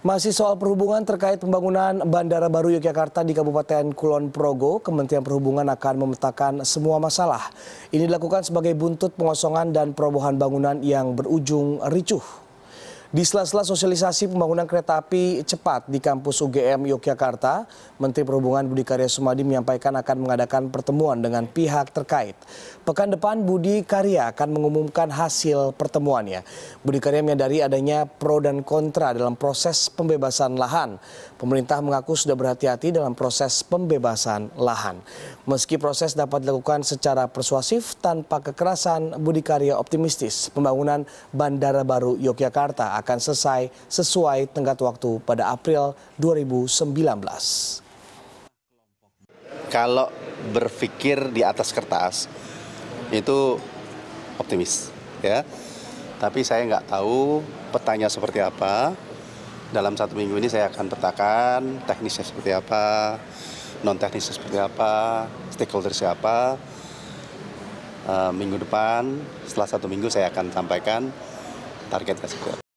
Masih soal perhubungan terkait pembangunan Bandara Baru Yogyakarta di Kabupaten Kulon Progo, Kementerian Perhubungan akan memetakan semua masalah. Ini dilakukan sebagai buntut pengosongan dan perobohan bangunan yang berujung ricuh. Di sela-sela sosialisasi pembangunan kereta api cepat di kampus UGM Yogyakarta, Menteri Perhubungan Budi Karya Sumadi menyampaikan akan mengadakan pertemuan dengan pihak terkait. Pekan depan Budi Karya akan mengumumkan hasil pertemuannya. Budi Karya menyadari adanya pro dan kontra dalam proses pembebasan lahan. Pemerintah mengaku sudah berhati-hati dalam proses pembebasan lahan. Meski proses dapat dilakukan secara persuasif tanpa kekerasan, Budi Karya optimistis pembangunan Bandara Baru Yogyakarta akan selesai sesuai tenggat waktu pada April 2019. Kalau berpikir di atas kertas itu optimis ya. Tapi saya nggak tahu petanya seperti apa. Dalam satu minggu ini saya akan petakan teknisnya seperti apa, non teknisnya seperti apa, stakeholder siapa. E, minggu depan, setelah satu minggu saya akan sampaikan targetnya seperti apa.